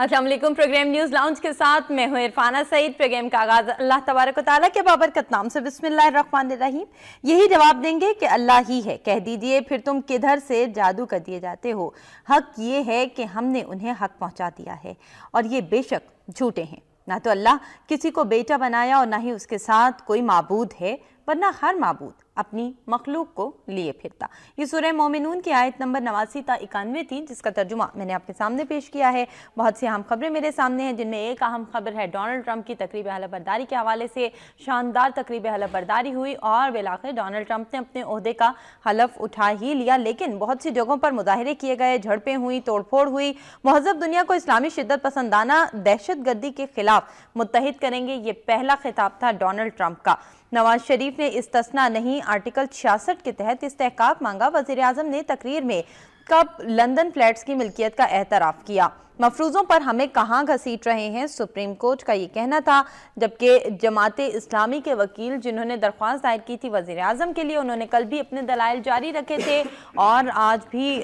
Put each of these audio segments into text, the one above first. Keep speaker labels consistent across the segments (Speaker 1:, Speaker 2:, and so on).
Speaker 1: Aslam programme news lounge के साथ मैं हूँ इरफाना सईद प्रोग्राम का आगाज़ अल्लाह तबारक ताली के बाबरकत नाम से बिसमीम यही जवाब देंगे कि अल्लाह ही है कह दीजिए फिर तुम किधर से जादू कर दिए जाते हो हक ये है कि हमने उन्हें हक पहुँचा दिया है और ये बेशक झूठे हैं ना तो अल्लाह किसी को बेटा बनाया और ना ही उसके साथ कोई मबूद है वरना हर मबूद अपनी मखलूक को लिए फिरता ये सूर्य मोमिनून की आयत नंबर नवासी ता इक्यानवे थी जिसका तर्जुमा मैंने आपके सामने पेश किया है बहुत सी अहम खबरें मेरे सामने हैं जिनमें एक अहम खबर है डोनाल्ड ट्रंप की तकरीब हलफबरदारी के हवाले से शानदार तकरीब हलफबरदारी हुई और बिलाखिर डोनाल्ड ट्रंप ने अपने अहदे का हलफ उठा ही लिया लेकिन बहुत सी जगहों पर मुजाहरे किए गए झड़पें हुई तोड़फोड़ हुई महजब दुनिया को इस्लामी शिदत पसंदाना दहशत गर्दी के खिलाफ मुतहद करेंगे ये पहला खिताब था डोनाल्ड ट्रंप का नवाज शरीफ ने इस्तना नहीं आर्टिकल छियासठ के तहत इस्तेकाक मांगा वजीर ने तकरीर में कब लंदन फ्लैट्स की मिल्कियत का एतराफ़ किया मफरूजों पर हमें कहाँ घसीट रहे हैं सुप्रीम कोर्ट का ये कहना था जबकि जमात इस्लामी के वकील जिन्होंने दरख्वास्त दायर की थी वजी अजम के लिए उन्होंने कल भी अपने दलाइल जारी रखे थे और आज भी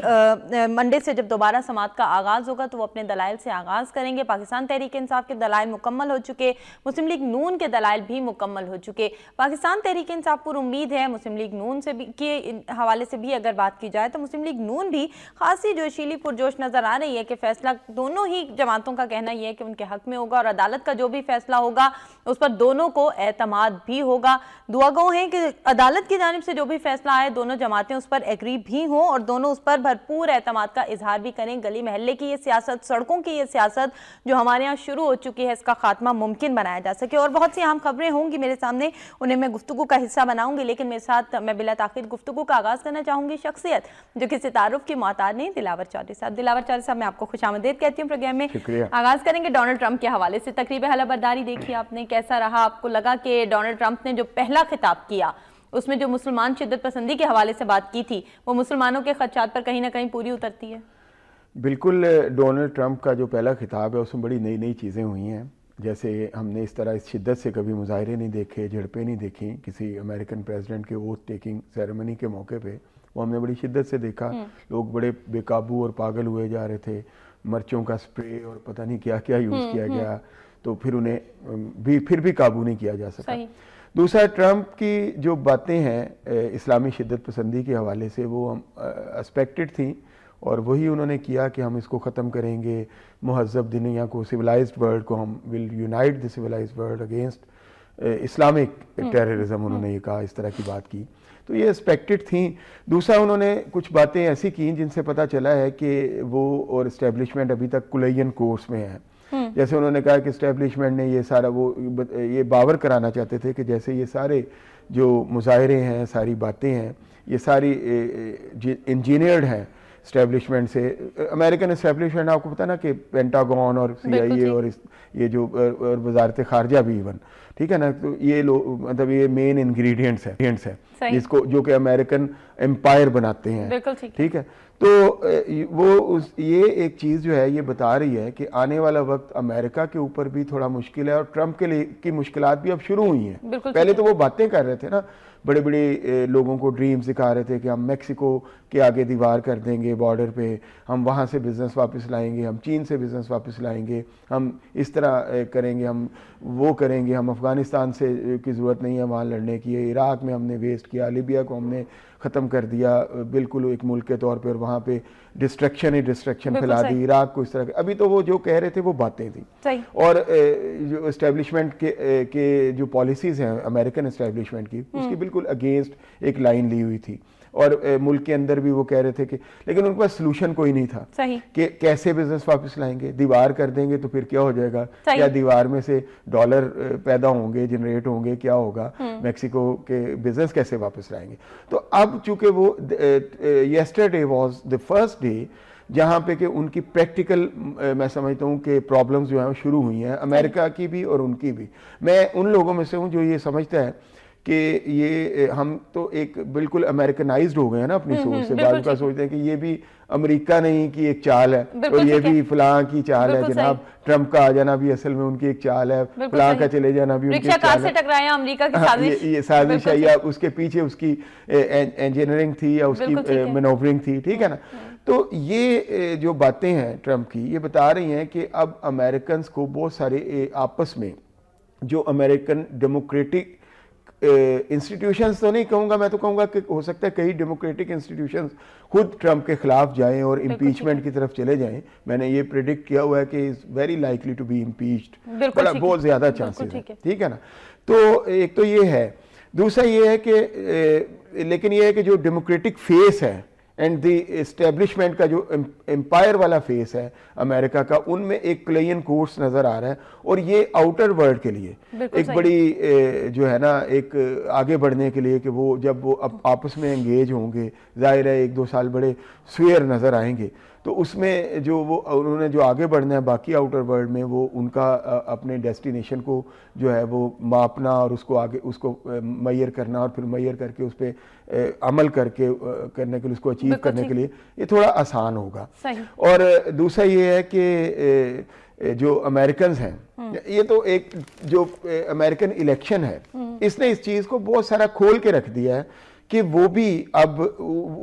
Speaker 1: मंडे से जब दोबारा समात का आगाज़ होगा तो वो अपने दलाइल से आगाज़ करेंगे पाकिस्तान तहरीक इंसाफ के दलाइल मुकम्मल हो चुके मुस्लिम लीग नून के दलाइल भी मुकम्मल हो चुके पाकिस्तान तहरीक इंसाफ पर उम्मीद है मुस्लिम लीग नून से भी के हवाले से भी अगर बात की जाए तो मुस्लिम लीग नून भी खासी जोशीली पुरजोश नज़र आ रही है कि फैसला दोनों दोनों ही जमातों का कहना यह है कि उनके हक में होगा और अदालत का जो भी फैसला होगा उस पर दोनों को एतमाद भी होगा दुआ गो हैं कि अदालत की जानब से जो भी फैसला आए दोनों जमातें उस पर एग्री भी हों और दोनों उस पर भरपूर एतमाद का इजहार भी करें गली महल्ले की ये सियासत सड़कों की ये सियासत जो हमारे यहाँ शुरू हो चुकी है इसका खात्मा मुमकिन बनाया जा सके और बहुत सी अहम खबरें होंगी मेरे सामने उन्हें मैं गुफ्तु का हिस्सा बनाऊंगी लेकिन मेरे साथ मैं बिला ताखिर गुफ्तु का आगाज़ करना चाहूँगी शख्सियत जो किसी सितारुफ की मोहताद नहीं दिलावर चौधरी साहब दिलावर चौधरी साहब मैं आपको खुश कहती हूँ प्रोग्राम में आगाज़ करेंगे डोनाल्ड ट्रंप के हवाले से तकरीब हलाबरदारी देखी आपने कैसे कैसा रहा आपको लगा कि डोनाल्ड ट्रंप ने जो पहला खिताब किया उसमें जो मुसलमान शिदत पसंदी के हवाले से बात की थी वो मुसलमानों के खदशात पर कहीं ना कहीं पूरी उतरती है
Speaker 2: बिल्कुल डोनाल्ड ट्रंप का जो पहला खिताब है उसमें बड़ी नई नई चीज़ें हुई हैं जैसे हमने इस तरह इस शिद्दत से कभी मुजाहरे नहीं देखे झड़पें नहीं देखी किसी अमेरिकन प्रेसिडेंट के वोट टेकिंग सेरेमनी के मौके पे वो हमने बड़ी शिद्दत से देखा हम्म। लोग बड़े बेकाबू और पागल हुए जा रहे थे मर्चों का स्प्रे और पता नहीं क्या क्या यूज़ हम्म, किया हम्म। गया तो फिर उन्हें भी फिर भी काबू नहीं किया जा सका दूसरा ट्रंप की जो बातें हैं इस्लामी शिद्दत पसंदी के हवाले से वो हम एक्सपेक्टेड थी और वही उन्होंने किया कि हम इसको ख़त्म करेंगे महजब दुनिया को सिविलाइज्ड वर्ल्ड को हम will unite the civilised world against Islamic terrorism hmm, hmm. उन्होंने ये कहा इस तरह की बात की तो ये एक्सपेक्टेड थी दूसरा उन्होंने कुछ बातें ऐसी की जिनसे पता चला है कि वो और इस्टेब्लिशमेंट अभी तक कुलैन कोर्स में है जैसे उन्होंने कहा कि स्टैब्लिशमेंट ने ये सारा वो ये बावर कराना चाहते थे कि जैसे ये सारे जो मुजाहरे हैं सारी बातें हैं ये सारी इंजीनियर्ड हैं इस्टेब्लिशमेंट से अमेरिकन इस्टेब्लिशमेंट आपको पता ना कि पेंटागॉन और सीआईए और इस ये जो और वजारत खारजा भी इवन ठीक है ना तो ये लोग मतलब ये मेन इंग्रेडिएंट्स है है जिसको जो कि अमेरिकन एम्पायर बनाते हैं ठीक है तो वो उस ये एक चीज़ जो है ये बता रही है कि आने वाला वक्त अमेरिका के ऊपर भी थोड़ा मुश्किल है और ट्रंप के लिए की मुश्किल भी अब शुरू हुई हैं पहले तो वो बातें कर रहे थे ना बड़े बड़े लोगों को ड्रीम सिखा रहे थे कि हम मेक्सिको के आगे दीवार कर देंगे बॉर्डर पे हम वहाँ से बिज़नेस वापस लाएंगे हम चीन से बिज़नेस वापस लाएंगे हम इस तरह करेंगे हम वो करेंगे हम अफ़गानिस्तान से की ज़रूरत नहीं है वहाँ लड़ने की इराक़ में हमने वेस्ट किया लिबिया को हमने ख़त्म कर दिया बिल्कुल एक मुल्क के तौर पर वहाँ पे डिस्ट्रक्शन ही डिस्ट्रक्शन फैला दी इराक को इस तरह अभी तो वो जो कह रहे थे वो बातें थी और जो इस्टेब्लिशमेंट के के जो पॉलिसीज़ हैं अमेरिकन इस्टेब्लिशमेंट की हम्म। उसकी बिल्कुल अगेंस्ट एक लाइन ली हुई थी और मुल्क के अंदर भी वो कह रहे थे कि लेकिन उनके पास सोलूशन कोई नहीं था सही कि कैसे बिजनेस वापस लाएंगे दीवार कर देंगे तो फिर क्या हो जाएगा क्या दीवार में से डॉलर पैदा होंगे जनरेट होंगे क्या होगा मैक्सिको हम्म। के बिजनेस कैसे वापस लाएंगे तो अब चूंकि वो yesterday was the first day जहाँ पे कि उनकी प्रैक्टिकल मैं समझता हूँ कि प्रॉब्लम्स जो हैं शुरू हुई हैं अमेरिका की भी और उनकी भी मैं उन लोगों में से हूँ जो ये समझता है कि ये हम तो एक बिल्कुल अमेरिकनाइज हो गए हैं ना अपनी हम्म, सोच से हम्म, बाद का सोचते हैं कि ये भी अमेरिका नहीं की एक चाल है और ये भी फलां की चाल है जनाब ट्रंप का आ जाना भी असल में उनकी एक चाल है फलां का चले जाना भी उनकी चाल है
Speaker 1: टकराया अमेरिका की हाँ, साजिश ये
Speaker 2: साजिश है या उसके पीछे उसकी इंजीनियरिंग थी या उसकी मेनोवरिंग थी ठीक है ना हम्म, तो ये जो बातें हैं ट्रंप की ये बता रही हैं कि अब अमेरिकन को बहुत सारे आपस में जो अमेरिकन डेमोक्रेटिक इंस्टीट्यूशंस तो नहीं कहूँगा मैं तो कहूँगा कि हो सकता है कई डेमोक्रेटिक इंस्टीट्यूशंस खुद ट्रंप के खिलाफ जाएं और इम्पीचमेंट की तरफ चले जाएं मैंने ये प्रिडिक्ट किया हुआ है कि is very likely to be impeached बड़ा बहुत ज़्यादा चांसेस है ठीक है ना तो एक तो ये है दूसरा ये है कि लेकिन ये है कि जो डेमोक्रेटिक फेस है एंड दी इस्टेब्लिशमेंट का जो एम्पायर वाला फेस है अमेरिका का उनमें एक क्लेयन कोर्स नज़र आ रहा है और ये आउटर वर्ल्ड के लिए एक बड़ी ए, जो है ना एक आगे बढ़ने के लिए कि वो जब वो आपस में एंगेज होंगे जाहिर है एक दो साल बड़े स्वेयर नज़र आएंगे तो उसमें जो वो उन्होंने जो आगे बढ़ना है बाकी आउटर वर्ल्ड में वो उनका अपने डेस्टिनेशन को जो है वो मापना और उसको आगे उसको मैयर करना और फिर मैयर करके उस पर अमल करके करने के लिए उसको अचीव करने के लिए ये थोड़ा आसान होगा और दूसरा ये है कि जो अमेरिकन हैं हम्म। ये तो एक जो अमेरिकन इलेक्शन है हम्म। इसने इस चीज़ को बहुत सारा खोल के रख दिया है कि वो भी अब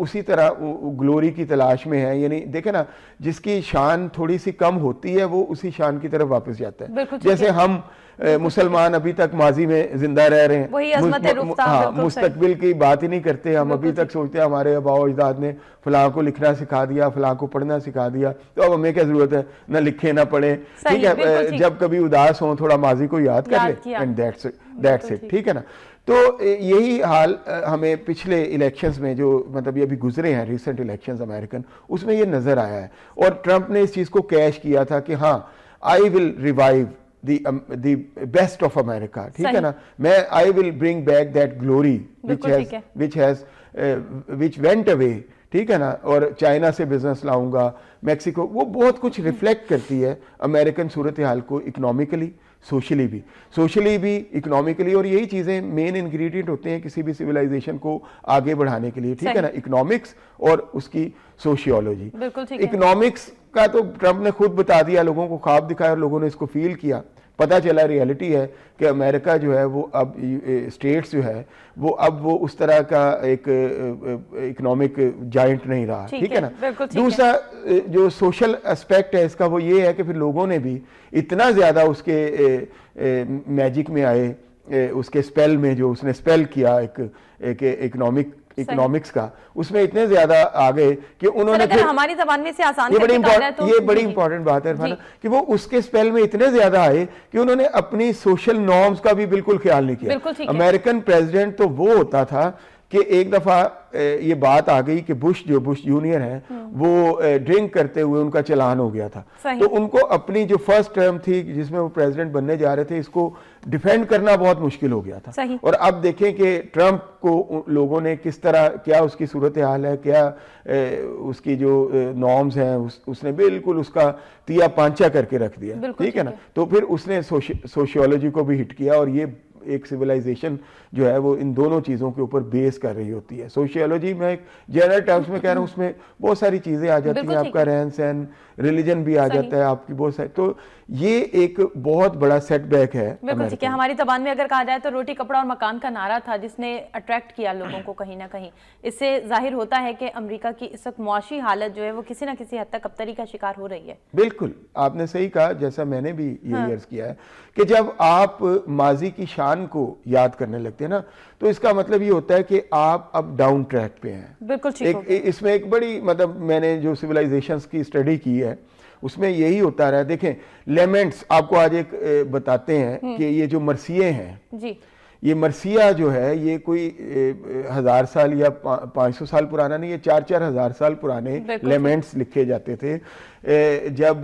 Speaker 2: उसी तरह ग्लोरी की तलाश में है यानी देखे ना जिसकी शान थोड़ी सी कम होती है वो उसी शान की तरफ वापस जाता है जैसे हम मुसलमान अभी तक माजी में जिंदा रह रहे हैं हाँ मुस्तकबिल की बात ही नहीं करते हम अभी तक सोचते हैं हमारे अबाओ अजदाद ने फलां को लिखना सिखा दिया फलां को पढ़ना सिखा दिया तो अब हमें क्या जरूरत है ना लिखे ना पढ़े ठीक है जब कभी उदास हो थोड़ा माजी को याद कर ले एंड दैट्स दैट्स इट ठीक है ना तो यही हाल हमें पिछले इलेक्शंस में जो मतलब ये अभी गुजरे हैं रिसेंट इलेक्शंस अमेरिकन उसमें ये नज़र आया है और ट्रंप ने इस चीज़ को कैश किया था कि हाँ I will revive the best of America ठीक है ना मैं I will bring back that glory which has which has which went away ठीक है ना और चाइना से बिजनेस लाऊंगा मैक्सिको वो बहुत कुछ रिफ्लेक्ट करती है अमेरिकन सूरत हाल को इकोनॉमिकली सोशली भी सोशली भी इकोनॉमिकली और यही चीज़ें मेन इंग्रेडिएंट होते हैं किसी भी सिविलाइजेशन को आगे बढ़ाने के लिए ठीक है ना इकोनॉमिक्स और उसकी सोशियोलॉजी इकोनॉमिक्स का तो ट्रंप ने खुद बता दिया लोगों को ख्वाब दिखाया और लोगों ने इसको फील किया पता चला रियलिटी है कि अमेरिका जो है वो अब स्टेट्स जो है वो अब वो उस तरह का एक इकोनॉमिक जाइंट नहीं रहा ठीक है ना दूसरा जो सोशल एस्पेक्ट है इसका वो ये है कि फिर लोगों ने भी इतना ज़्यादा उसके मैजिक में आए उसके स्पेल में जो उसने स्पेल किया एक एक इकोनॉमिक इकोनॉमिक्स का उसमें इतने ज्यादा आ गए कि उन्होंने फिर हमारी
Speaker 1: जबान में से आसान ये बड़ी इंपॉर्टेंट तो ये बड़ी
Speaker 2: इंपॉर्टेंट बात है कि वो उसके स्पेल में इतने ज्यादा आए कि उन्होंने अपनी सोशल नॉर्म्स का भी बिल्कुल ख्याल नहीं किया अमेरिकन प्रेसिडेंट तो वो होता था कि एक दफ़ा ये बात आ गई कि बुश जो बुश जूनियर हैं हम्म। वो ड्रिंक करते हुए उनका चलान हो गया था तो उनको अपनी जो फर्स्ट टर्म थी जिसमें वो प्रेसिडेंट बनने जा रहे थे इसको डिफेंड करना बहुत मुश्किल हो गया था और अब देखें कि ट्रंप को लोगों ने किस तरह क्या उसकी सूरत हाल है क्या ए, उसकी जो नॉर्म्स हैं उस, उसने बिल्कुल उसका तिया पांचा करके रख दिया ठीक है ना तो फिर उसने सोशियोलॉजी को भी हिट किया और ये एक सिविलाइजेशन जो है वो इन दोनों चीज़ों के ऊपर बेस कर रही होती है सोशियोलॉजी में एक जनरल टर्म्स में कह रहा हूँ उसमें बहुत सारी चीज़ें आ जाती हैं आपका रहन सहन रिलीजन भी आ जाता है आपकी बहुत सारी तो ये एक बहुत बड़ा सेटबैक है बिल्कुल ठीक है
Speaker 1: हमारी जबान में अगर कहा जाए तो रोटी कपड़ा और मकान का नारा था जिसने अट्रैक्ट किया लोगों को कहीं ना कहीं इससे जाहिर होता है कि अमेरिका की इस वक्त मुआशी हालत जो है वो किसी ना किसी हद तक कप्तरी का शिकार हो रही है
Speaker 2: बिल्कुल आपने सही कहा जैसा मैंने भी ये हाँ। किया है कि जब आप माजी की शान भगवान को याद करने लगते हैं ना तो इसका मतलब ये होता है कि आप अब डाउन ट्रैक पे हैं बिल्कुल ठीक एक इसमें एक बड़ी मतलब मैंने जो सिविलाइजेशन की स्टडी की है उसमें यही होता रहा देखें लेमेंट्स आपको आज एक बताते हैं हम्म। कि ये जो मरसिए हैं जी ये मरसिया जो है ये कोई हज़ार साल या पांच सौ साल पुराना नहीं ये चार चार हज़ार साल पुराने लेमेंट्स लिखे जाते थे जब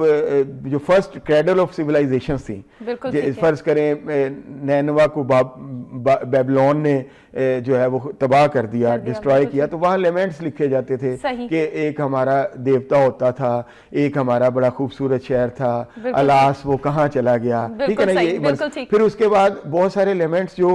Speaker 2: जो फर्स्ट क्रेडल ऑफ सिविलाइजेशन थी फर्ज करें नैनवा को बेबलोन ने जो है वो तबाह कर दिया डिस्ट्रॉय किया तो वहाँ लेमेंट्स लिखे जाते थे कि एक हमारा देवता होता था एक हमारा बड़ा खूबसूरत शहर था अलास वो कहाँ चला गया ठीक है ना ये फिर उसके बाद बहुत सारे लेमेंट्स जो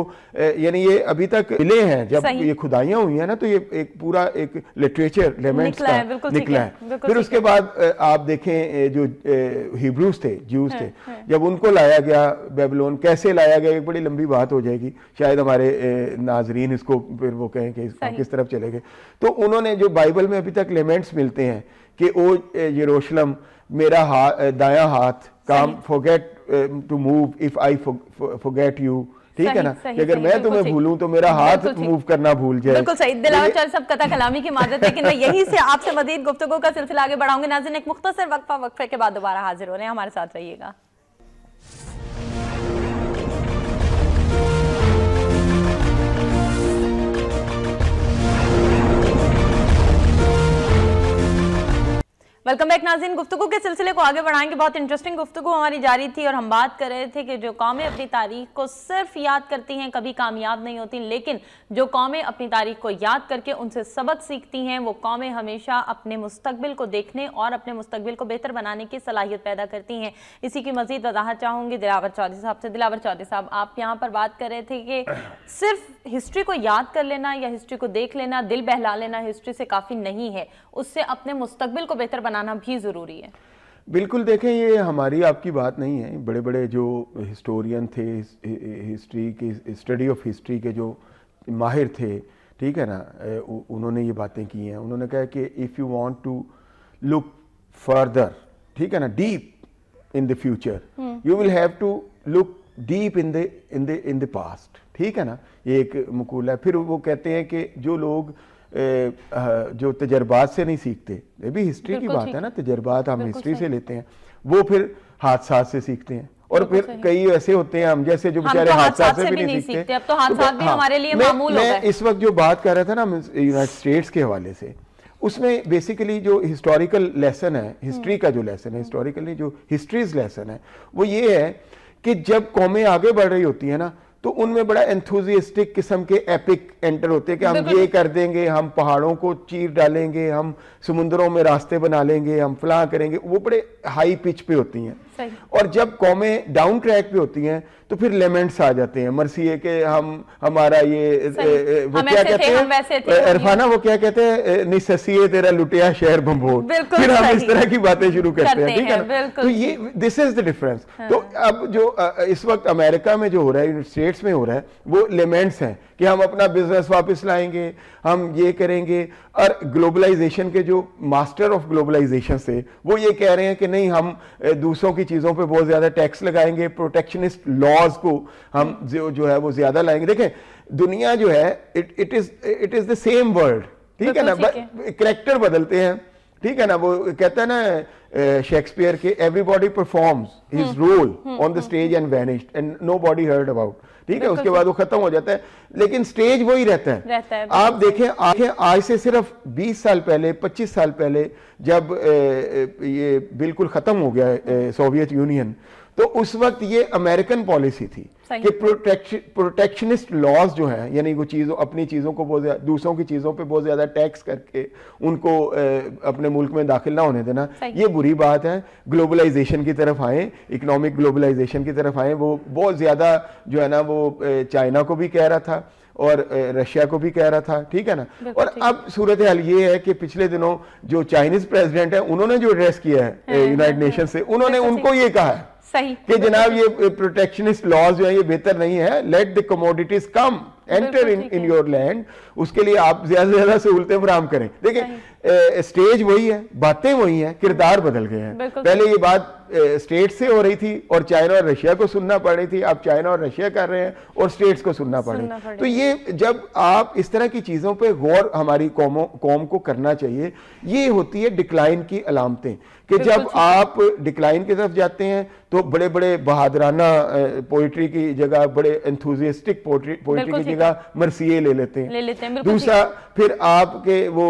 Speaker 2: यानी ये अभी तक मिले हैं जब ये खुदाइयाँ हुई हैं ना तो ये एक पूरा एक लिटरेचर लेमेंट्स का निकला है फिर उसके बाद आप देख देखें जो हिब्रूज थे जूस हाँ, थे हाँ। जब उनको लाया गया बेबलोन कैसे लाया गया एक बड़ी लंबी बात हो जाएगी शायद हमारे नाजरीन इसको फिर वो कहें कि किस तरफ चले गए तो उन्होंने जो बाइबल में अभी तक लेमेंट्स मिलते हैं कि ओ यरूशलेम मेरा हाथ दाया हाथ काम forget to move if I forget you ठीक है ना सही, अगर सही, मैं तुम्हें भूलूं तो मेरा हाथ मूव करना भूल जाए बिल्कुल
Speaker 1: सही दिलावर चल सब कथा कलामी की माजत लेकिन मैं यहीं से आपसे मजीद गुफ्तगु का सिलसिला आगे बढ़ाऊंगी नाजिन एक मुख्तर वक्फा वक्फे के बाद दोबारा हाजिर हो रहे हैं हमारे साथ रहिएगा वेलकम बैक नाजीन गुफ्तु के सिलसिले को आगे बढ़ाएंगे बहुत इंटरेस्टिंग गुफ्तु हमारी जारी थी और हम बात कर रहे थे कि जो कौमें अपनी तारीख को सिर्फ याद करती हैं कभी कामयाब नहीं होती लेकिन जो कौमें अपनी तारीख को याद करके उनसे सबक सीखती हैं वो कौमें हमेशा अपने मुस्तबिल को देखने और अपने मुस्तबिल को बेहतर बनाने की सलाहियत पैदा करती हैं इसी की मजीद वजाहत चाहूँगी दिलावर चौधरी साहब से दिलावर चौधरी साहब आप यहाँ पर बात कर रहे थे कि सिर्फ हिस्ट्री को याद कर लेना या हिस्ट्री को देख लेना दिल बहला लेना हिस्ट्री से काफ़ी नहीं है उससे अपने मुस्तबिल को बेहतर बना बनाना भी ज़रूरी है
Speaker 2: बिल्कुल देखें ये हमारी आपकी बात नहीं है बड़े बड़े जो हिस्टोरियन थे हिस्ट्री के स्टडी ऑफ हिस्ट्री के जो माहिर थे ठीक है ना उन्होंने ये बातें की हैं उन्होंने कहा कि if you want to look further ठीक है ना deep in the future you will have to look deep in the in the in the past ठीक है ना ये एक मकूला है फिर वो कहते हैं कि जो लोग जो तजर्बात से नहीं सीखते ये भी हिस्ट्री की बात है ना तजर्बात हम हिस्ट्री से लेते हैं वो फिर हादसा से सीखते हैं और फिर कई ऐसे होते हैं हम जैसे जो तो बेचारे तो हादसा से भी नहीं सीखते
Speaker 1: अब तो हादसा तो भी हाँ, हमारे लिए मामूल मैं
Speaker 2: इस वक्त जो बात कर रहा था ना यूनाइटेड स्टेट्स के हवाले से उसमें बेसिकली जो हिस्टोरिकल लेसन है हिस्ट्री हम्म। का जो लेसन है हिस्टोरिकली जो हिस्ट्रीज लेसन है वो ये है कि जब कौमें आगे बढ़ रही होती है ना तो उनमें बड़ा एंथुजियस्टिक किस्म के एपिक एंटर होते हैं कि हम ये कर देंगे हम पहाड़ों को चीर डालेंगे हम समुद्रों में रास्ते बना लेंगे हम फ्ला करेंगे वो बड़े हाई पिच पे होती हैं और जब कौमें डाउन ट्रैक पे होती हैं तो फिर लेमेंट्स आ जाते हैं मरसी है कि हम हमारा ये वो क्या कहते
Speaker 1: हैं
Speaker 2: वो क्या कहते हैं निससी तेरा लुटिया शहर भम्भोर फिर हम इस तरह की बातें शुरू करते हैं ठीक है ना तो ये दिस इज द डिफरेंस तो हाँ। अब जो इस वक्त अमेरिका में जो हो रहा है यूनाइटेड लेमेंट्स में हो रहा है वो लेमेंट्स हैं कि हम अपना बिजनेस वापस लाएंगे हम ये करेंगे और ग्लोबलाइजेशन के जो मास्टर ऑफ ग्लोबलाइजेशन से वो ये कह रहे हैं कि नहीं हम दूसरों की चीज़ों पे बहुत ज़्यादा टैक्स लगाएंगे प्रोटेक्शनिस्ट लॉज को हम जो जो है वो ज़्यादा लाएंगे देखें दुनिया जो है it it is it is the same world ठीक है ना करेक्टर बदलते हैं ठीक है ना वो कहते हैं ना शेक्सपियर के everybody performs his role on the stage and vanished and nobody heard about ठीक है उसके बाद वो खत्म हो जाता है लेकिन स्टेज वही रहता है, रहता है आप देखें आखें आज से सिर्फ 20 साल पहले 25 साल पहले जब ए, ए, ये बिल्कुल खत्म हो गया सोवियत यूनियन तो उस वक्त ये अमेरिकन पॉलिसी थी कि प्रोटेक्शन प्रोटेक्शनिस्ट लॉज जो है यानी वो चीज़ों अपनी चीज़ों को बहुत ज़्यादा दूसरों की चीज़ों पे बहुत ज़्यादा टैक्स करके उनको अपने मुल्क में दाखिल ना होने देना ये बुरी बात है ग्लोबलाइजेशन की तरफ आए इकोनॉमिक ग्लोबलाइजेशन की तरफ आए वो बहुत ज़्यादा जो है ना वो चाइना को भी कह रहा था और रशिया को भी कह रहा था ठीक है ना और अब सूरत हाल ये है कि पिछले दिनों जो चाइनीज प्रेसिडेंट है उन्होंने जो एड्रेस किया है यूनाइटेड हाँ, नेशन हाँ, हाँ। से उन्होंने उनको ये कहा है
Speaker 1: सही कि जनाब
Speaker 2: ये प्रोटेक्शनिस्ट लॉज जो है ये बेहतर नहीं है let the commodities come enter in in your land उसके लिए आप ज्यादा से ज्यादा सहूलतें फराम करें देखिए स्टेज वही है बातें वही हैं किरदार बदल गए हैं पहले ये बात स्टेट से हो रही थी और चाइना और रशिया को सुनना पड़ रही थी अब चाइना और रशिया कर रहे हैं और स्टेट्स को सुनना पड़ रही है तो ये जब आप इस तरह की चीज़ों पे गौर हमारी कौमों कौम को करना चाहिए ये होती है डिक्लाइन की अलामतें कि जब आप डिक्लाइन की तरफ जाते हैं तो बड़े बड़े बहादराना पोइट्री की जगह बड़े एंथुजियास्टिक पोइट्री की जगह मरसिए ले लेते
Speaker 1: हैं दूसरा
Speaker 2: फिर आपके वो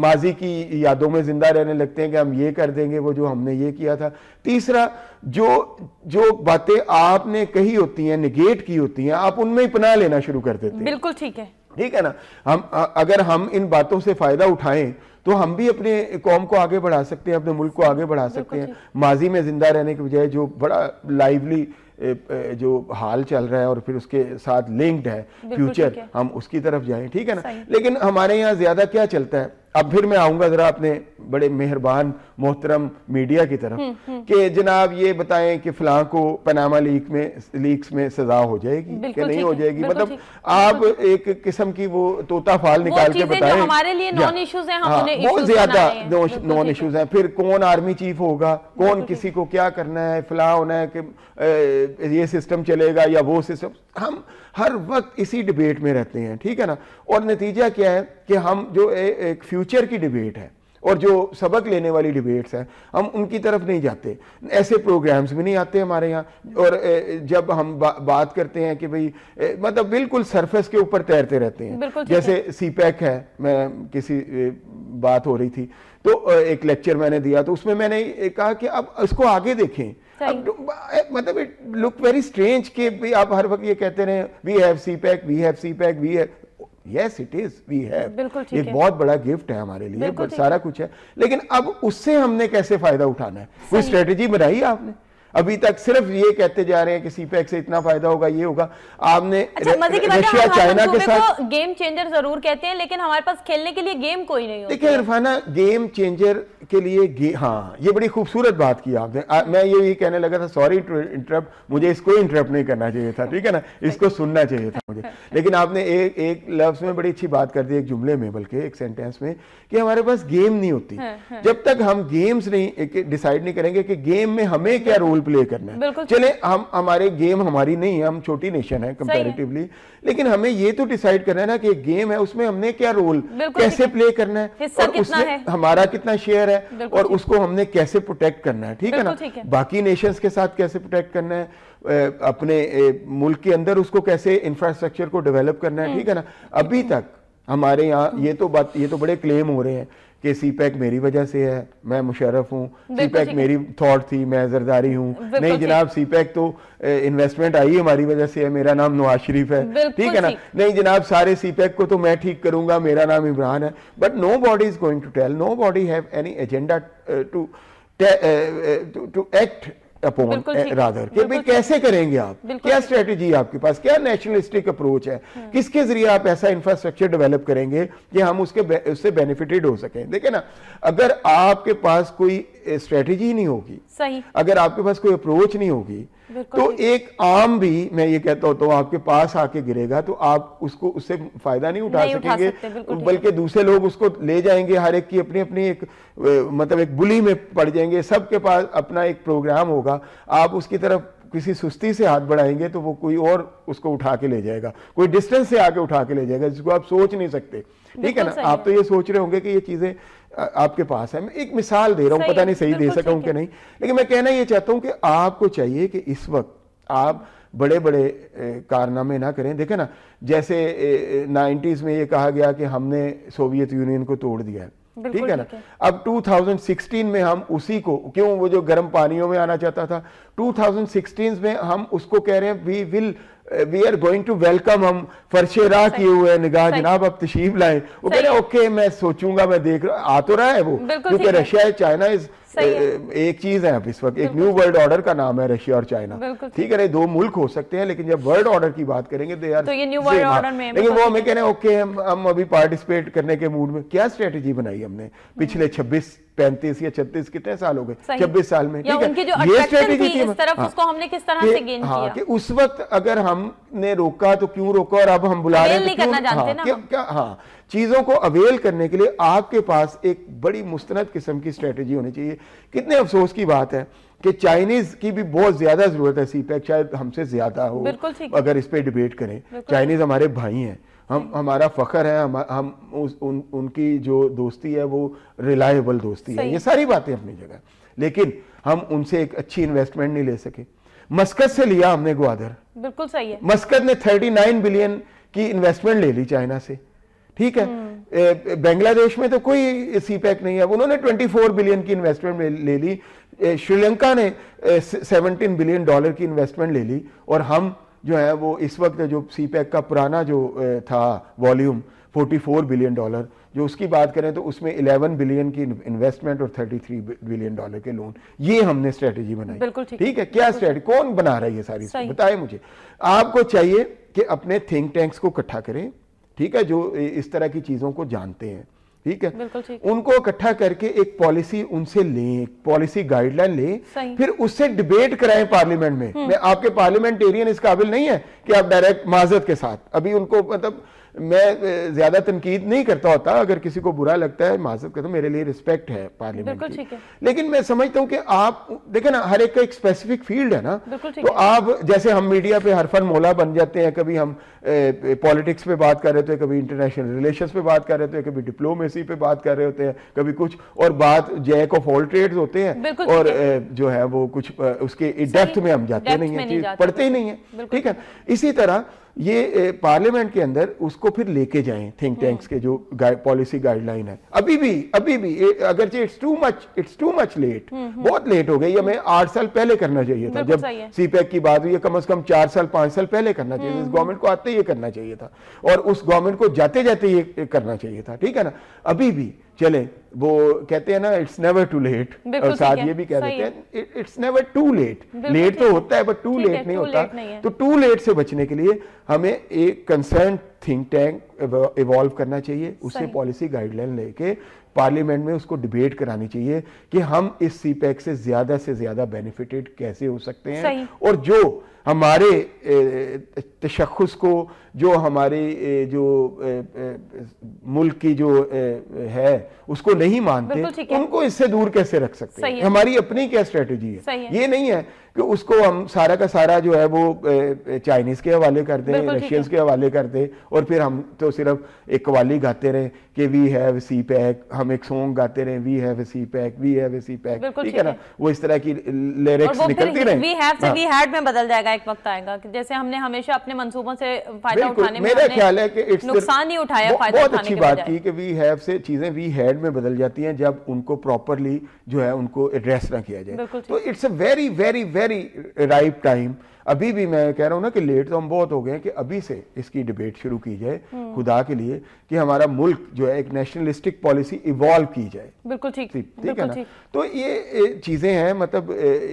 Speaker 2: माजी की यादों में ज़िंदा रहने लगते हैं कि हम ये कर देंगे वो जो हमने ये किया था तीसरा जो जो बातें आपने कही होती हैं निगेट की होती हैं आप उनमें ही लेना शुरू कर देते हैं
Speaker 1: बिल्कुल ठीक है
Speaker 2: ठीक है ना हम अगर हम इन बातों से फ़ायदा उठाएं तो हम भी अपने कौम को आगे बढ़ा सकते हैं अपने मुल्क को आगे बढ़ा सकते हैं माजी में ज़िंदा रहने के बजाय जो बड़ा लाइवली जो हाल चल रहा है और फिर उसके साथ लिंक्ड है फ्यूचर हम उसकी तरफ जाएं ठीक है ना लेकिन हमारे यहाँ ज़्यादा क्या चलता है अब फिर मैं आऊंगा जरा अपने बड़े मेहरबान मोहतरम मीडिया की तरफ हम्म, हम्म। कि जनाब ये बताएं कि फला को पनामा लीक में लीक्स में सजा हो जाएगी कि नहीं हो जाएगी मतलब आप एक किस्म की वो तोता फाल निकाल के बताए हाँ, नॉन बहुत ज्यादा नॉन इशूज हैं फिर कौन आर्मी चीफ होगा कौन किसी को क्या करना है फला होना है कि ये सिस्टम चलेगा या वो सिस्टम हम हर वक्त इसी डिबेट में रहते हैं ठीक है ना और नतीजा क्या है कि हम जो ए, एक फ्यूचर की डिबेट है और जो सबक लेने वाली डिबेट्स हैं हम उनकी तरफ नहीं जाते ऐसे प्रोग्राम्स भी नहीं आते हमारे यहाँ और जब हम बा, बात करते हैं कि भाई मतलब बिल्कुल सरफेस के ऊपर तैरते रहते हैं जैसे सी पैक e है मैं किसी बात हो रही थी तो एक लेक्चर मैंने दिया तो उसमें मैंने कहा कि अब इसको आगे देखें मतलब इट लुक वेरी स्ट्रेंज कि भी आप हर वक्त ये कहते रहे we have CPEC we have CPEC we have yes it is we have एक बहुत बड़ा गिफ्ट है हमारे लिए सारा कुछ है लेकिन अब उससे हमने कैसे फायदा उठाना है कोई स्ट्रेटेजी बनाई आपने अभी तक सिर्फ ये कहते जा रहे हैं कि सी e से इतना फायदा होगा ये होगा आपने अच्छा, रशिया चाइना के साथ
Speaker 1: गेम चेंजर जरूर कहते हैं लेकिन हमारे पास खेलने के लिए गेम कोई नहीं देखिए
Speaker 2: इरफाना गेम चेंजर के लिए हाँ ये बड़ी खूबसूरत बात की आपने आ, मैं ये कहने लगा था सॉरी इंटरप्ट मुझे इसको इंटरप्ट नहीं करना चाहिए था ठीक है ना इसको सुनना चाहिए था मुझे लेकिन आपने एक एक लफ्ज में बड़ी अच्छी बात कर दी एक जुमले में बल्कि एक सेंटेंस में कि हमारे पास गेम नहीं होती हाँ, हाँ। जब तक हम गेम्स नहीं डिसाइड नहीं करेंगे कि गेम में हमें क्या रोल हाँ। प्ले करना है चले हम हमारे गेम हमारी नहीं है हम छोटी नेशन है कंपेरेटिवली लेकिन हमें ये तो डिसाइड करना है ना कि गेम है उसमें हमने क्या रोल कैसे प्ले करना
Speaker 1: है और उसमें हमारा
Speaker 2: कितना शेयर है और उसको हमने कैसे प्रोटेक्ट करना है ठीक है ना बाकी नेशन के साथ कैसे प्रोटेक्ट करना है अपने मुल्क के अंदर उसको कैसे इंफ्रास्ट्रक्चर को डेवलप करना है हम्म। ठीक है ना अभी तक हमारे यहाँ ये तो बात ये तो बड़े क्लेम हो रहे हैं कि सी पैक मेरी वजह से है मैं मुशरफ हूँ सी पैक मेरी थॉट थी मैं जरदारी हूँ नहीं जनाब सी पैक तो इन्वेस्टमेंट आई हमारी वजह से है मेरा नाम नवाज शरीफ है ठीक है ना नहीं जनाब सारे सी पैक को तो मैं ठीक करूंगा मेरा नाम इमरान है but nobody is going to tell nobody have any agenda to act upon rather के भाई कैसे करेंगे आप क्या स्ट्रेटेजी आपके पास क्या नेशनलिस्टिक अप्रोच है हाँ। किसके जरिए आप ऐसा इंफ्रास्ट्रक्चर डेवलप करेंगे कि हम उसके उससे बेनिफिटेड हो सके देखे ना अगर आपके पास कोई स्ट्रेटेजी नहीं होगी सही अगर आपके पास कोई अप्रोच नहीं होगी
Speaker 1: तो एक
Speaker 2: आम भी मैं ये कहता हूँ तो आपके पास आके गिरेगा तो आप उसको उससे फायदा नहीं उठा नहीं सकेंगे सकते, बल्कि दूसरे लोग उसको ले जाएंगे हर एक की अपनी अपनी एक मतलब एक बुली में पड़ जाएंगे सबके पास अपना एक प्रोग्राम होगा आप उसकी तरफ किसी सुस्ती से हाथ बढ़ाएंगे तो वो कोई और उसको उठा के ले जाएगा कोई डिस्टेंस से आके उठा के ले जाएगा जिसको आप सोच नहीं सकते ठीक है ना आप तो ये सोच रहे होंगे कि ये चीज़ें आपके पास है मैं एक मिसाल दे रहा हूँ पता नहीं सही दे सका हूँ कि नहीं लेकिन मैं कहना ये चाहता हूँ कि आपको चाहिए कि इस वक्त आप बड़े बड़े कारनामे ना करें देखे ना जैसे नाइन्टीज़ में ये कहा गया कि हमने सोवियत यूनियन को तोड़ दिया है ठीक है ना अब 2016 में हम उसी को क्यों वो जो गर्म पानियों में आना चाहता था 2016 में हम उसको कह रहे हैं we will we are going to welcome हम फर्शे राह किए हुए हैं निगाह जनाब आप तशीफ लाए वो कह रहे हैं ओके मैं सोचूंगा मैं देख रहा आ तो रहा है वो क्योंकि रशिया चाइना इज एक चीज है अब इस वक्त एक न्यू वर्ल्ड ऑर्डर का नाम है रशिया और चाइना ठीक है दो मुल्क हो सकते हैं लेकिन जब वर्ल्ड ऑर्डर की बात करेंगे तो, तो ये न्यू वर्ल्ड ऑर्डर में लेकिन मतलब वो हमें कह रहे हैं ओके हम अभी पार्टिसिपेट करने के मूड में क्या स्ट्रेटेजी बनाई हमने पिछले हम्म। छब्बीस पैंतीस या छत्तीस कितने साल हो गए छब्बीस साल में ठीक है ये स्ट्रेटेजी
Speaker 1: थी हाँ, हाँ कि
Speaker 2: उस वक्त अगर हमने रोका तो क्यों रोका और अब हम बुला रहे हैं तो हाँ, हाँ, चीजों को अवेल करने के लिए आपके पास एक बड़ी मुस्तनद किस्म की स्ट्रेटेजी होनी चाहिए कितने अफसोस की बात है कि चाइनीज की भी बहुत ज्यादा जरूरत है सी पैक e शायद हमसे ज्यादा हो अगर इस पर डिबेट करें चाइनीज हमारे भाई हैं हम हमारा फखर है हम हम उस उन उनकी जो दोस्ती है वो रिलायबल दोस्ती है ये सारी बातें अपनी जगह लेकिन हम उनसे एक अच्छी इन्वेस्टमेंट नहीं ले सके मस्कत से लिया हमने ग्वादर बिल्कुल सही है मस्कत ने 39 बिलियन की इन्वेस्टमेंट ले ली चाइना से ठीक है हम्म। बांग्लादेश में तो कोई सी पैक e नहीं है उन्होंने 24 बिलियन की इन्वेस्टमेंट ले ली श्रीलंका ने 17 बिलियन डॉलर की इन्वेस्टमेंट ले ली और हम जो है वो इस वक्त जो सी पैक e का पुराना जो था वॉल्यूम 44 बिलियन डॉलर जो उसकी बात करें तो उसमें 11 बिलियन की इन्वेस्टमेंट और 33 बिलियन डॉलर के लोन ये हमने स्ट्रेटेजी बनाई बिल्कुल ठीक है क्या स्ट्रेटी कौन बना रहा है ये सारी बताए मुझे आपको चाहिए कि अपने थिंक टैंक्स को इकट्ठा करें ठीक है जो इस तरह की चीज़ों को जानते हैं ठीक है उनको इकट्ठा करके एक पॉलिसी उनसे लें पॉलिसी गाइडलाइन लें फिर उससे डिबेट कराएं पार्लियामेंट में हम्म। मैं आपके पार्लियामेंटेरियन इस काबिल नहीं है कि आप डायरेक्ट माजत के साथ अभी उनको मतलब मैं ज्यादा तनकीद नहीं करता होता अगर किसी को बुरा लगता है माजब कहता तो मेरे लिए रिस्पेक्ट है पार्लियामेंट की लेकिन मैं समझता हूँ कि आप देखे ना हर एक का एक स्पेसिफिक फील्ड है ना तो आप जैसे हम मीडिया पे हर फन मोला बन जाते हैं कभी हम पॉलिटिक्स पे बात कर रहे होते हैं कभी इंटरनेशनल रिलेशन पे बात कर रहे होते हैं कभी डिप्लोमेसी पे बात कर रहे होते हैं कभी कुछ और बात जैक ऑफ ऑल ट्रेड होते हैं और जो है वो कुछ उसके डेप्थ में हम जाते नहीं है पढ़ते ही नहीं है ठीक है इसी तरह ये पार्लियामेंट के अंदर उसको फिर लेके जाएं थिंक टैंक्स हम्म। के जो पॉलिसी गाइडलाइन है अभी भी अभी भी अगर it's too much it's too much late बहुत लेट हो गई हमें आठ साल पहले करना चाहिए था जब सी पैक e की बात हुई कम से कम चार साल पांच साल पहले करना चाहिए इस गवर्नमेंट हम्म, हम्म। को आते ये करना चाहिए था और उस गवर्नमेंट को जाते जाते ये करना चाहिए था ठीक है ना अभी भी चले वो कहते हैं ना इट्स नेवर टू लेट और साथ ये भी कह देते हैं it's never too late late तो होता है बट टू लेट नहीं होता नहीं है। तो टू लेट से बचने के लिए हमें एक कंसर्न थिंक टैंक इवॉल्व करना चाहिए उससे पॉलिसी गाइडलाइन लेके पार्लियामेंट में उसको डिबेट करानी चाहिए कि हम इस सी पैक e से ज़्यादा से ज़्यादा बेनिफिटेड कैसे हो सकते हैं और जो हमारे तशखस को जो हमारे जो मुल्क की जो है उसको नहीं मानते उनको इससे दूर कैसे रख सकते हैं हमारी अपनी क्या स्ट्रेटजी है ये नहीं है कि उसको हम सारा का सारा जो है वो चाइनीज़ के हवाले कर दें रशियंस के हवाले कर दें और फिर हम तो सिर्फ एक कवाली गाते रहें कि वी हैव सी पैक हम एक सॉन्ग गाते रहें we have CPEC we have CPEC ठीक है ना वो इस तरह की लिरिक्स निकलती रहे वी हैव से वी हाँ। हैड
Speaker 1: में बदल जाएगा एक वक्त आएगा कि जैसे हमने हमेशा अपने मंसूबों से फायदा उठाने में मेरा ख्याल है कि इट्स नुकसान ही उठाया फायदा उठाने बहुत अच्छी बात की
Speaker 2: कि वी हैव से चीज़ें वी हैड में बदल जाती हैं जब उनको प्रॉपरली जो है उनको एड्रेस ना किया जाए तो it's a very very very very right time अभी भी मैं कह रहा हूँ ना कि लेट तो हम बहुत हो गए हैं कि अभी से इसकी डिबेट शुरू की जाए हम्म। खुदा के लिए कि हमारा मुल्क जो है एक नेशनलिस्टिक पॉलिसी इवॉल्व की जाए
Speaker 1: बिल्कुल ठीक ठीक है ना तो ये
Speaker 2: चीज़ें हैं मतलब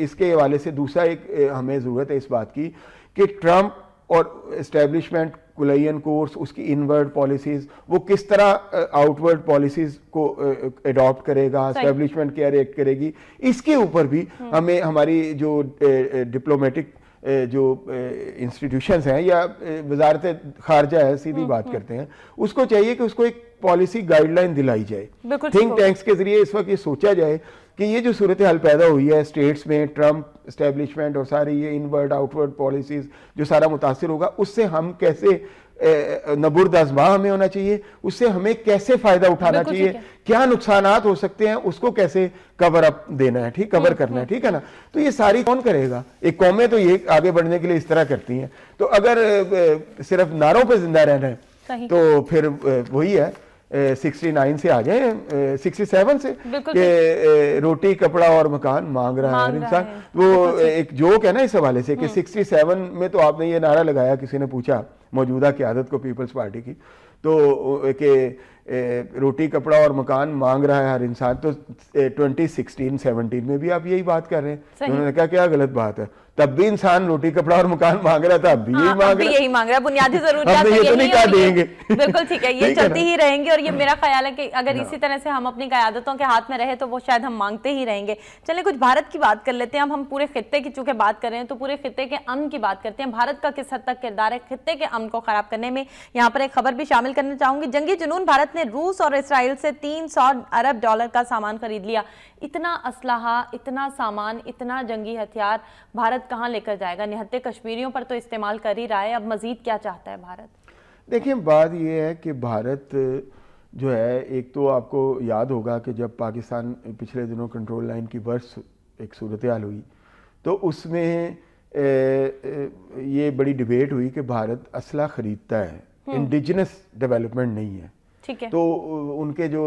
Speaker 2: इसके हवाले से दूसरा एक हमें ज़रूरत है इस बात की कि ट्रंप और इस्टेब्लिशमेंट कुलयन कोर्स उसकी इनवर्ड पॉलिसीज वो किस तरह आउटवर्ड पॉलिसीज को अडॉप्ट करेगा स्टैब्लिशमेंट क्या रिएक्ट करेगी इसके ऊपर भी हम्म। हमें हमारी जो डिप्लोमेटिक जो इंस्टीट्यूशंस हैं या वजारत खारजा है सीधी हम्म, बात हम्म। करते हैं उसको चाहिए कि उसको एक पॉलिसी गाइडलाइन दिलाई जाए थिंक टैंक्स के जरिए इस वक्त ये सोचा जाए कि ये जो सूरत हाल पैदा हुई है स्टेट्स में ट्रंप इस्टेब्लिशमेंट और सारी ये इनवर्ड आउटवर्ड पॉलिसीज़ जो सारा मुतासर होगा उससे हम कैसे नबुर्द आजमा हमें होना चाहिए उससे हमें कैसे फायदा उठाना चाहिए क्या नुकसान हो सकते हैं उसको कैसे कवर अप देना है ठीक कवर करना है ठीक है ना तो ये सारी कौन करेगा एक कौमें तो ये आगे बढ़ने के लिए इस तरह करती हैं तो अगर सिर्फ नारों पर जिंदा रहना है तो फिर वही है 69 से आ जाए 67 से कि रोटी कपड़ा और मकान मांग रहा मांग है इंसान वो एक जोक है ना इस हवाले से कि 67 हम्म। में तो आपने ये नारा लगाया किसी ने पूछा मौजूदा क्यादत को पीपल्स पार्टी की तो के रोटी कपड़ा और मकान मांग रहा है हर इंसान तो 2016 17 में भी आप यही बात कर रहे हैं उन्होंने कहा क्या गलत बात है तब भी इंसान रोटी कपड़ा और मकान मांग रहा था अभी यही हाँ, मांग रहा यही
Speaker 1: मांग रहा बुनियादी जरूरियात तो ये तो नहीं कहा देंगे बिल्कुल ठीक है ये चलती ही रहेंगे और ये हाँ। मेरा ख्याल है कि अगर हाँ। इसी तरह से हम अपनी कयादतों के हाथ में रहे तो वो शायद हम मांगते ही रहेंगे चले कुछ भारत की बात कर लेते हैं अब हम पूरे खत्े की चूंकि बात कर रहे हैं तो पूरे खत्े के अमन की बात करते हैं भारत का किस हद तक किरदार है खत्े के अमन को खराब करने में यहाँ पर एक खबर भी शामिल करना चाहूंगी जंगी जुनून भारत ने रूस और इसराइल से तीन अरब डॉलर का सामान खरीद लिया इतना असलाहा इतना सामान इतना जंगी हथियार भारत कहाँ लेकर जाएगा निहत्ते कश्मीरियों पर तो इस्तेमाल कर ही रहा है अब मज़ीद क्या चाहता है भारत
Speaker 2: देखिए बात यह है कि भारत जो है एक तो आपको याद होगा कि जब पाकिस्तान पिछले दिनों कंट्रोल लाइन की वर्ष एक सूरत हाल हुई तो उसमें ये बड़ी डिबेट हुई कि भारत असला ख़रीदता है इंडिजनस हम्म। डेवलपमेंट नहीं है ठीक है तो उनके जो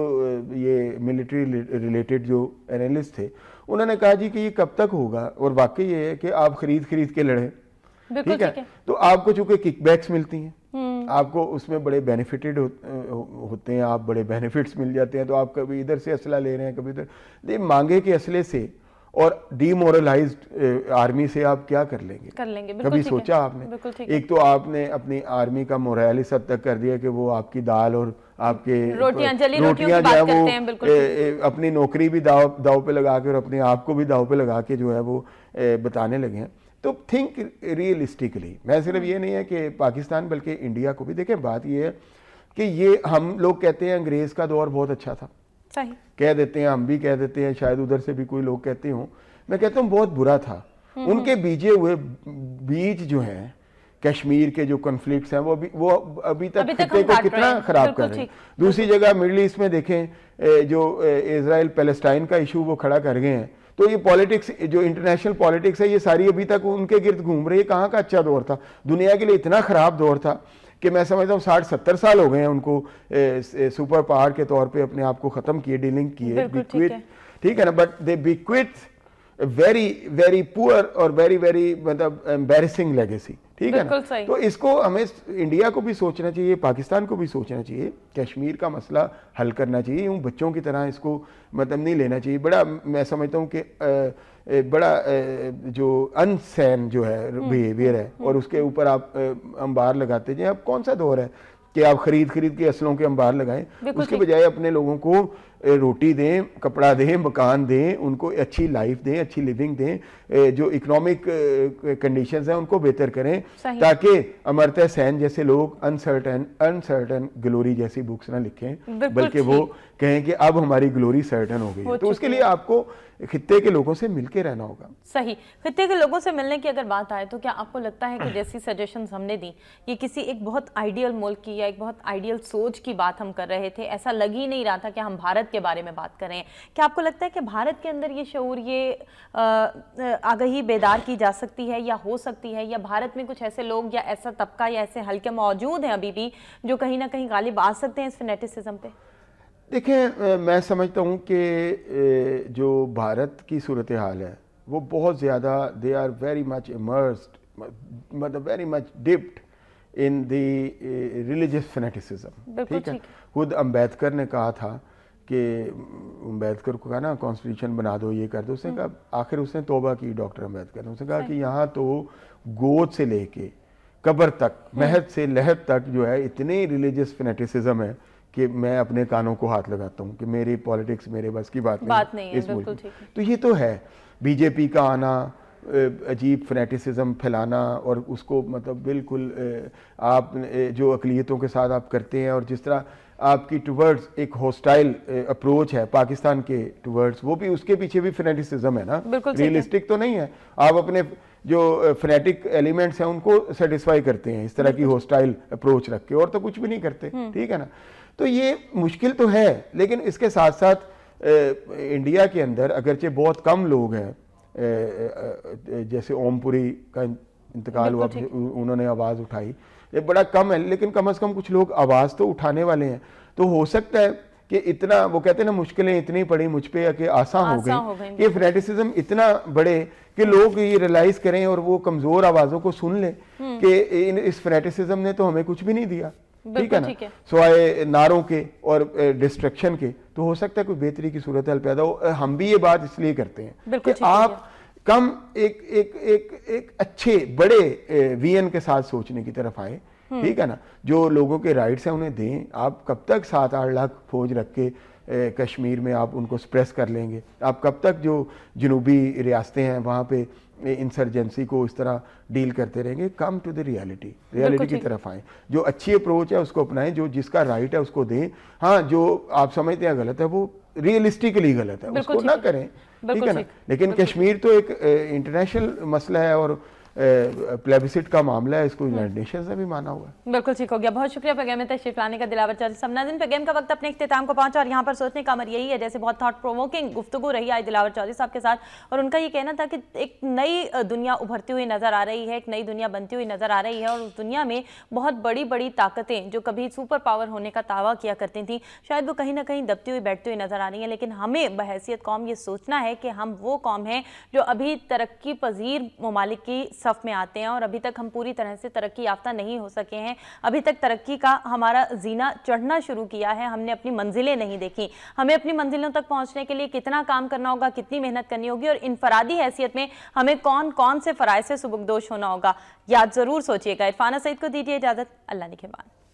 Speaker 2: ये मिलिट्री रिलेटेड जो एनालिस्ट थे उन्होंने कहा जी कि ये कब तक होगा और वाकई ये है कि आप खरीद खरीद के लड़े ठीक है? तो आपको चूंकि किकबैक्स मिलती हैं हम्म। आपको उसमें बड़े बेनिफिटेड हो, होते हैं आप बड़े बेनिफिट्स मिल जाते हैं तो आप कभी इधर से असला ले रहे हैं कभी उधर ये मांगे के असले से और डीमोरलाइज आर्मी eh, से आप क्या कर लेंगे कर
Speaker 1: लेंगे कभी सोचा आपने एक तो
Speaker 2: आपने अपनी आर्मी का मोरल इस हद तक कर दिया कि वो आपकी दाल और आपके रोटियां जली रोटियां जो है वो अपनी नौकरी भी दाव दाव पे लगा के और अपने आप को भी दाव पे लगा के जो है वो बताने लगे हैं तो थिंक रियलिस्टिकली मैं सिर्फ हम्म। ये नहीं है कि पाकिस्तान बल्कि इंडिया को भी देखें बात ये है कि ये हम लोग कहते हैं अंग्रेज़ का दौर बहुत अच्छा था सही कह देते हैं हम भी कह देते हैं शायद उधर से भी कोई लोग कहते हो मैं कहता हूँ बहुत बुरा था हम्म। उनके बीजे हुए बीज जो हैं कश्मीर के जो कन्फ्लिक्ट हैं वो अभी वो अभी तक अभी तक को कितना खराब कर रहे हैं दूसरी जगह मिडल ईस्ट में देखें जो इसराइल पैलेस्टाइन का इशू वो खड़ा कर गए हैं तो ये पॉलिटिक्स जो इंटरनेशनल पॉलिटिक्स है ये सारी अभी तक उनके गिर्द घूम रही है कहाँ का अच्छा दौर था दुनिया के लिए इतना खराब दौर था कि मैं समझता हूँ साठ सत्तर साल हो गए हैं उनको ए, ए, सुपर पावर के तौर पे अपने आप को ख़त्म किए डीलिंग किए बिक्विट ठीक है ना but they bequeath very very poor और वेरी वेरी मतलब एम्बेसिंग लेगेसी ठीक है ना तो इसको हमें इंडिया को भी सोचना चाहिए पाकिस्तान को भी सोचना चाहिए कश्मीर का मसला हल करना चाहिए यूँ बच्चों की तरह इसको मतलब नहीं लेना चाहिए बड़ा मैं समझता हूँ कि बड़ा जो अनसैन जो है बिहेवियर हम्म, हम्म, है हम्म। और उसके ऊपर आप अंबार लगाते जाए अब कौन सा दौर है कि आप खरीद खरीद के असलों के अंबार लगाएं उसके बजाय अपने लोगों को रोटी दें कपड़ा दें मकान दें उनको अच्छी लाइफ दें अच्छी लिविंग दें जो इकोनॉमिक कंडीशंस हैं उनको बेहतर करें ताकि अमरत सैन जैसे लोग अनसर्टन अनसर्टन ग्लोरी जैसी बुक्स ना लिखें बल्कि वो कहें कि अब हमारी ग्लोरी सर्टन हो गई है तो उसके लिए आपको खत्े के लोगों से मिलके रहना होगा
Speaker 1: सही खत्े के लोगों से मिलने की अगर बात आए तो क्या आपको लगता है कि जैसी सजेशन हमने दी ये किसी एक बहुत आइडियल मुल्क की या एक बहुत आइडियल सोच की बात हम कर रहे थे ऐसा लग ही नहीं रहा था कि हम भारत भारत के बारे में बात करें क्या आपको लगता है कि भारत के अंदर ये शूर ये आगही बेदार की जा सकती है या हो सकती है या भारत में कुछ ऐसे लोग या ऐसा तबका या ऐसे हल्के मौजूद हैं अभी भी जो कहीं ना कहीं गालिब आ सकते हैं इस फिनेटिसिज्म पे
Speaker 2: देखें मैं समझता हूँ कि जो भारत की सूरत हाल है वो बहुत ज़्यादा they are very much immersed मतलब very much dipped in the religious fanaticism ठीक है खुद अम्बेडकर ने कहा था कि अम्बेडकर को कहा ना कॉन्स्टिट्यूशन बना दो ये कर दो उसने हम्म। कहा आखिर उसने तोबा की डॉक्टर अम्बेडकर ने उसने कहा कि हाँ। यहाँ तो गोद से लेके कब्र तक हाँ। महद से लहद तक जो है इतने रिलीजियस फिनेटिसिज्म है कि मैं अपने कानों को हाथ लगाता हूँ कि मेरी पॉलिटिक्स मेरे बस की बात, बात नहीं, नहीं इस मुल्क तो ये तो है बीजेपी का आना अजीब फनेटिसिज्म फैलाना और उसको मतलब बिल्कुल आप जो अकलीतों के साथ आप करते हैं और जिस तरह आपकी टूवर्ड्स एक हॉस्टाइल अप्रोच है पाकिस्तान के टूवर्ड्स वो भी उसके पीछे भी फिनेटिसिज्म है ना रियलिस्टिक तो नहीं है आप अपने जो फिनेटिक एलिमेंट्स हैं उनको सेटिस्फाई करते हैं इस तरह की हॉस्टाइल अप्रोच रख के और तो कुछ भी नहीं करते हम्म। ठीक है ना तो ये मुश्किल तो है लेकिन इसके साथ साथ इंडिया के अंदर अगरचे बहुत कम लोग हैं जैसे ओमपुरी का इंतकाल हुआ उन्होंने आवाज़ उठाई ये बड़ा कम है लेकिन कम से कम कुछ लोग आवाज़ तो उठाने वाले हैं तो हो सकता है कि इतना वो कहते हैं ना मुश्किलें इतनी पड़ी मुझ पर कि आसान हो गई कि फ्रेटिसिज्म इतना बड़े कि लोग ये रियलाइज़ करें और वो कमज़ोर आवाज़ों को सुन लें हम्म। कि इस फ्रेटिसिज्म ने तो हमें कुछ भी नहीं दिया ठीक है ना सवाए नारों के और डिस्ट्रक्शन के तो हो सकता है कोई बेहतरी की सूरत हाल पैदा हो हम भी ये बात इसलिए करते हैं कि आप कम एक एक एक एक अच्छे बड़े वीएन के साथ सोचने की तरफ आए हम्म। ठीक है ना जो लोगों के राइट्स हैं उन्हें दें आप कब तक सात आठ लाख फौज रख के कश्मीर में आप उनको स्प्रेस कर लेंगे आप कब तक जो जनूबी रियासतें हैं वहाँ पे इंसर्जेंसी को इस तरह डील करते रहेंगे come to the reality reality की तरफ आए जो अच्छी अप्रोच है उसको अपनाएं जो जिसका राइट है उसको दें हाँ जो आप समझते हैं गलत है वो रियलिस्टिकली गलत है उसको
Speaker 1: ना करें ठीक है ना
Speaker 2: लेकिन कश्मीर तो एक इंटरनेशनल मसला है और प्लेबिसिट का मामला है इसको यूनाइटेड हम्म। नेशन ने भी माना हुआ
Speaker 1: है बिल्कुल ठीक हो गया बहुत शुक्रिया पैगाम तशरीफ लाने का दिलावर चार्ज समनाजिन पैगाम का वक्त अपने अख्ताम को पहुंचा और यहाँ पर सोचने का अमर यही है जैसे बहुत थॉट प्रोवोकिंग गुफ्तु रही आज दिलावर चौधरी साहब के साथ और उनका ये कहना था कि एक नई दुनिया उभरती हुई नजर आ रही है एक नई दुनिया बनती हुई नजर आ रही है और उस दुनिया में बहुत बड़ी बड़ी ताकतें जो कभी सुपर पावर होने का दावा किया करती थी शायद वो कहीं ना कहीं दबती हुई बैठती हुई नजर आ रही है लेकिन हमें बहसीत कौम ये सोचना है कि हम वो कौम है जो अभी तरक्की पजीर ममालिक की सफ़ में आते हैं और अभी तक हम पूरी तरह से तरक्की याफ्ता नहीं हो सके हैं अभी तक तरक्की का हमारा जीना चढ़ना शुरू किया है हमने अपनी मंजिलें नहीं देखी हमें अपनी मंजिलों तक पहुँचने के लिए कितना काम करना होगा कितनी मेहनत करनी होगी और इनफरादी हैसियत में हमें कौन कौन से फराय से सुबकदोश होना होगा याद ज़रूर सोचिएगा इरफाना सईद को दीजिए इजाज़त अल्लाह ने